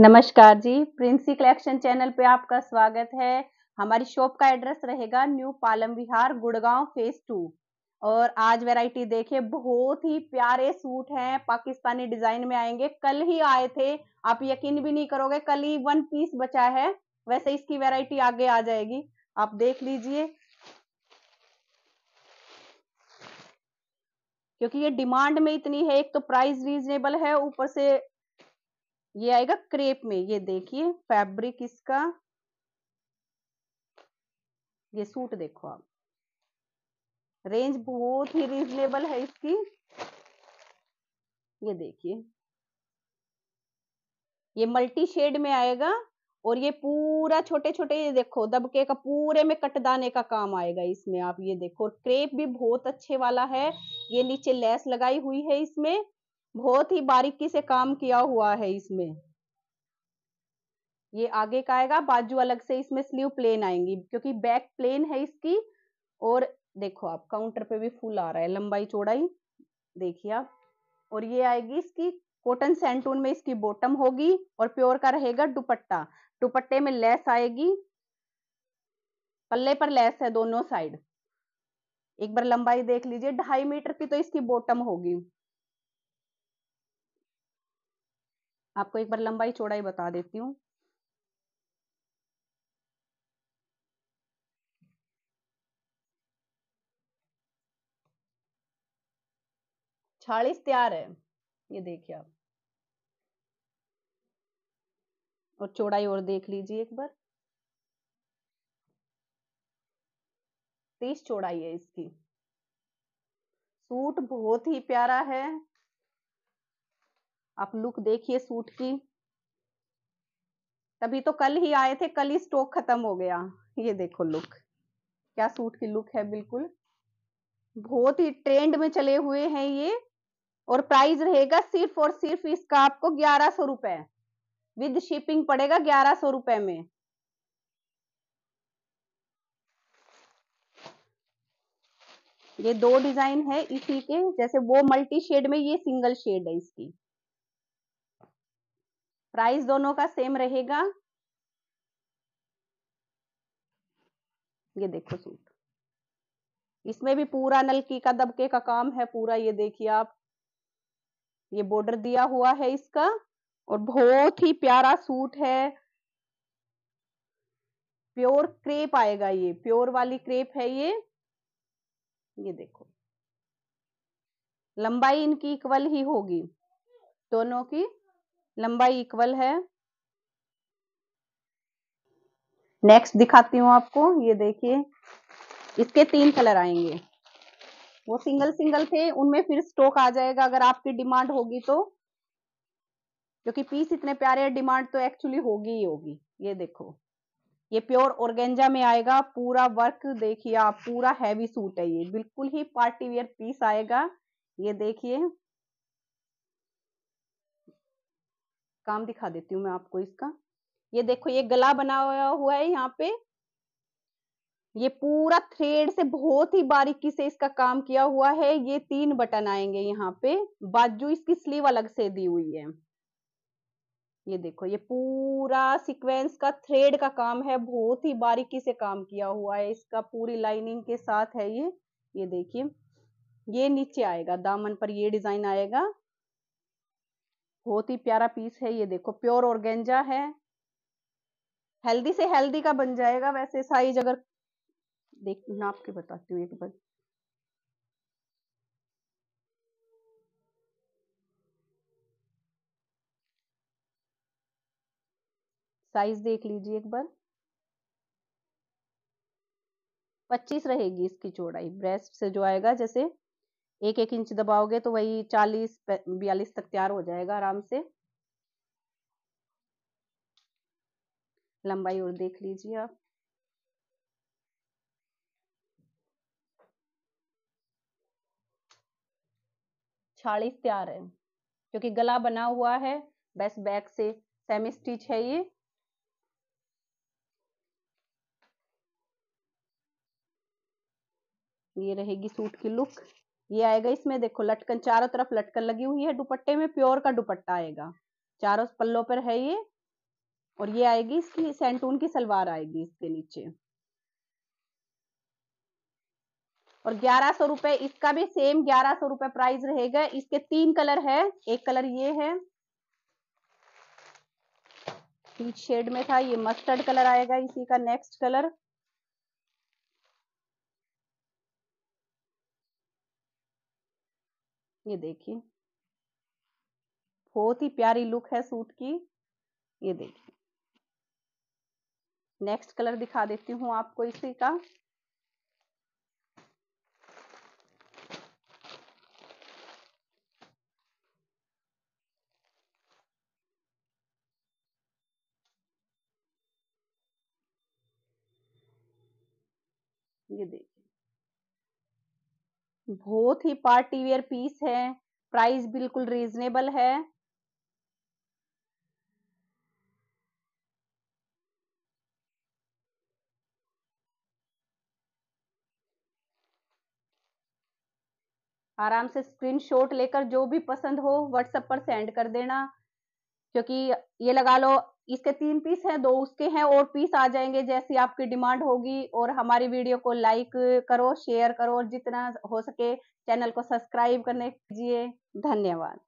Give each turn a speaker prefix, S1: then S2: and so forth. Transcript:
S1: नमस्कार जी Princy collection channel पे आपका स्वागत है हमारी शॉप का एड्रेस रहेगा new Palam Vihar Gurgaon phase two और आज वैरायटी देखिए बहुत ही प्यारे सूट हैं पाकिस्तानी डिजाइन में आएंगे कल ही आए थे आप यकीन भी नहीं करोगे कल ही वन पीस बचा है वैसे इसकी वैरायटी आगे आ जाएगी आप देख लीजिए क्योंकि ये डिमांड में इतनी है एक तो प्राइस रीजनेबल है ऊपर से ये आएगा क्रेप में ये देखिए फैब्रिक इसका ये सूट देखो आप रेंज बहुत ही रीजनेबल है इसकी ये देखिए ये मल्टी शेड में आएगा और ये पूरा छोटे छोटे ये देखो दबके का पूरे में कटदाने का काम आएगा इसमें आप ये देखो और क्रेप भी बहुत अच्छे वाला है ये नीचे लेस लगाई हुई है इसमें बहुत ही बारीकी से काम किया हुआ है इसमें ये आगे का आएगा बाजू अलग से इसमें स्लीव प्लेन आएंगी क्योंकि बैक प्लेन है इसकी और देखो आप काउंटर पे भी फूल आ रहा है लंबाई चौड़ाई देखिए आप और ये आएगी इसकी कॉटन सेंटून में इसकी बॉटम होगी और प्योर का रहेगा दुपट्टा दुपट्टे में लेस आएगी पल्ले पर लेस है दोनों साइड एक बार लंबाई देख लीजिए ढाई मीटर की तो इसकी बॉटम होगी आपको एक बार लंबाई चौड़ाई बता देती हूँ छालीस तैयार है ये देखिए आप और चौड़ाई और देख लीजिए एक बार तीस चौड़ाई है इसकी सूट बहुत ही प्यारा है आप लुक देखिए सूट की तभी तो कल ही आए थे कल ही स्टॉक खत्म हो गया ये देखो लुक क्या सूट की लुक है बिल्कुल बहुत ही ट्रेंड में चले हुए हैं ये और प्राइस रहेगा सिर्फ और सिर्फ इसका आपको ग्यारह सौ रुपए विद शिपिंग पड़ेगा ग्यारह सौ रुपए में ये दो डिजाइन है इसी के जैसे वो मल्टी शेड में ये सिंगल शेड है इसकी प्राइस दोनों का सेम रहेगा ये देखो सूट इसमें भी पूरा नलकी का दबके का काम है पूरा ये देखिए आप ये बॉर्डर दिया हुआ है इसका और बहुत ही प्यारा सूट है प्योर क्रेप आएगा ये प्योर वाली क्रेप है ये ये देखो लंबाई इनकी इक्वल ही होगी दोनों की लंबाई इक्वल है नेक्स्ट दिखाती हूँ आपको ये देखिए इसके तीन कलर आएंगे वो सिंगल सिंगल थे उनमें फिर स्टॉक आ जाएगा अगर आपकी डिमांड होगी तो क्योंकि पीस इतने प्यारे डिमांड तो एक्चुअली होगी ही होगी ये देखो ये प्योर ऑर्गेंजा में आएगा पूरा वर्क देखिए आप पूरा हैवी सूट है ये बिल्कुल ही पार्टी वेयर पीस आएगा ये देखिए काम दिखा देती हूँ मैं आपको इसका ये देखो ये गला बना हुआ है यहाँ पे ये पूरा थ्रेड से बहुत ही बारीकी से इसका काम किया हुआ है ये तीन बटन आएंगे यहाँ पे बाजू इसकी स्लीव अलग से दी हुई है ये देखो ये पूरा सीक्वेंस का थ्रेड का काम है बहुत ही बारीकी से काम किया हुआ है इसका पूरी लाइनिंग के साथ है ये ये देखिए ये नीचे आएगा दामन पर ये डिजाइन आएगा बहुत ही प्यारा पीस है ये देखो प्योर ऑर्गेंजा है हेल्दी से हेल्दी का बन जाएगा वैसे साइज अगर देख नाप के बताती हूँ एक बार साइज देख लीजिए एक बार पच्चीस रहेगी इसकी चौड़ाई ब्रेस्ट से जो आएगा जैसे एक एक इंच दबाओगे तो वही चालीस बयालीस तक तैयार हो जाएगा आराम से लंबाई और देख लीजिए आप छालीस तैयार है क्योंकि गला बना हुआ है बस बैक से सेमी स्टिच है ये ये रहेगी सूट की लुक ये आएगा इसमें देखो लटकन चारों तरफ लटकन लगी हुई है दुपट्टे में प्योर का दुपट्टा आएगा चारों पल्लों पर है ये और ये आएगी इसकी सेंटून की सलवार आएगी इसके नीचे और ग्यारह सौ रुपए इसका भी सेम ग्यारह सौ रुपए प्राइस रहेगा इसके तीन कलर है एक कलर ये है पीच शेड में था ये मस्टर्ड कलर आएगा इसी का नेक्स्ट कलर ये देखिए बहुत ही प्यारी लुक है सूट की ये देखिए नेक्स्ट कलर दिखा देती हूँ आपको इसी का ये देखिए बहुत ही पार्टी वेयर पीस है प्राइस बिल्कुल रीजनेबल है आराम से स्क्रीनशॉट लेकर जो भी पसंद हो व्हाट्सएप पर सेंड कर देना क्योंकि ये लगा लो इसके तीन पीस हैं दो उसके हैं और पीस आ जाएंगे जैसी आपकी डिमांड होगी और हमारी वीडियो को लाइक करो शेयर करो और जितना हो सके चैनल को सब्सक्राइब करने कीजिए धन्यवाद